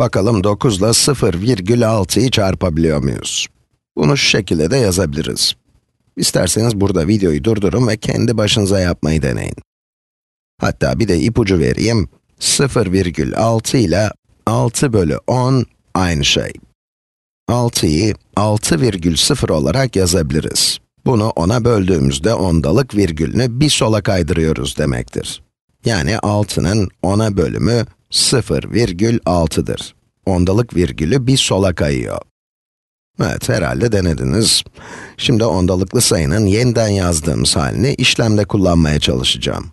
Bakalım 9 ile 0,6'yı çarpabiliyor muyuz? Bunu şu şekilde de yazabiliriz. İsterseniz burada videoyu durdurun ve kendi başınıza yapmayı deneyin. Hatta bir de ipucu vereyim. 0,6 ile 6 bölü 10 aynı şey. 6'yı 6,0 olarak yazabiliriz. Bunu 10'a böldüğümüzde ondalık virgülünü bir sola kaydırıyoruz demektir. Yani 6'nın 10'a bölümü 0,6'dır. Ondalık virgülü bir sola kayıyor. Evet, herhalde denediniz. Şimdi ondalıklı sayının yeniden yazdığımız halini işlemde kullanmaya çalışacağım.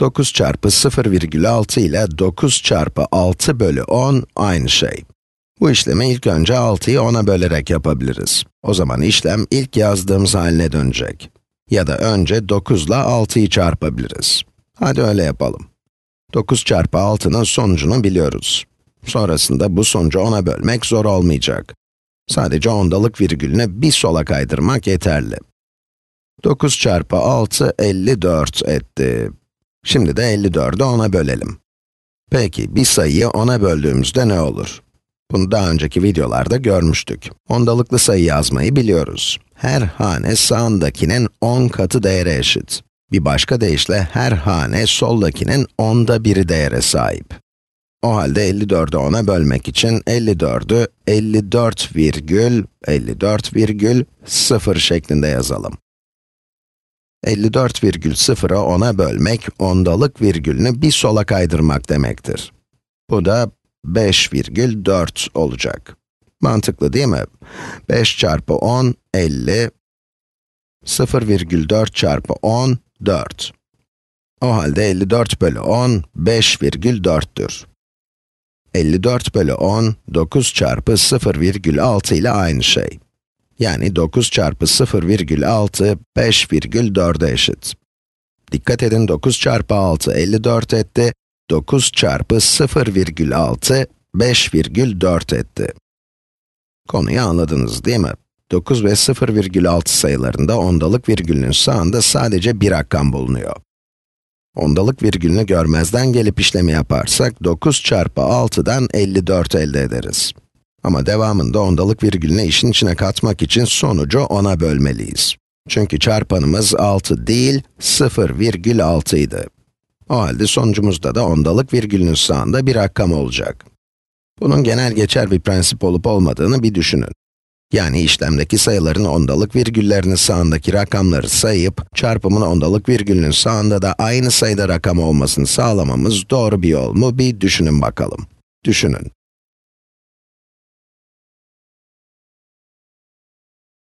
9 çarpı 0,6 ile 9 çarpı 6 bölü 10 aynı şey. Bu işlemi ilk önce 6'yı 10'a bölerek yapabiliriz. O zaman işlem ilk yazdığımız haline dönecek. Ya da önce 9 ile 6'yı çarpabiliriz. Hadi öyle yapalım. 9 çarpı 6'nın sonucunu biliyoruz. Sonrasında bu sonucu 10'a bölmek zor olmayacak. Sadece ondalık virgülünü bir sola kaydırmak yeterli. 9 çarpı 6, 54 etti. Şimdi de 54'ü 10'a bölelim. Peki, bir sayıyı 10'a böldüğümüzde ne olur? Bunu daha önceki videolarda görmüştük. Ondalıklı sayı yazmayı biliyoruz. Her hane sağındakinin 10 katı değere eşit. Bir başka deyişle her hane soldakinin onda biri değere sahip. O halde 54'ü 10'a bölmek için 54'ü 54 virgül 54 virgül 0 şeklinde yazalım. 54 virgül 0'a 10'a bölmek, ondalık virgülünü bir sola kaydırmak demektir. Bu da 5 virgül 4 olacak. Mantıklı değil mi? 5 çarpı 10, 50. 0 virgül 4 çarpı 10, 4. O halde 54 bölü 10, 5,4'tür. 54 bölü 10, 9 çarpı 0,6 ile aynı şey. Yani 9 çarpı 0,6, 5,4'e eşit. Dikkat edin, 9 çarpı 6, 54 etti. 9 çarpı 0,6, 5,4 etti. Konuyu anladınız değil mi? 9 ve 0,6 sayılarında ondalık virgülün sağında sadece bir rakam bulunuyor. Ondalık virgülünü görmezden gelip işlemi yaparsak, 9 çarpı 6'dan 54 elde ederiz. Ama devamında ondalık virgülünü işin içine katmak için sonucu 10'a bölmeliyiz. Çünkü çarpanımız 6 değil, 0,6 idi. O halde sonucumuzda da ondalık virgülünün sağında bir rakam olacak. Bunun genel geçer bir prensip olup olmadığını bir düşünün. Yani işlemdeki sayıların ondalık virgüllerinin sağındaki rakamları sayıp, çarpımın ondalık virgülünün sağında da aynı sayıda rakam olmasını sağlamamız doğru bir yol mu bir düşünün bakalım. Düşünün.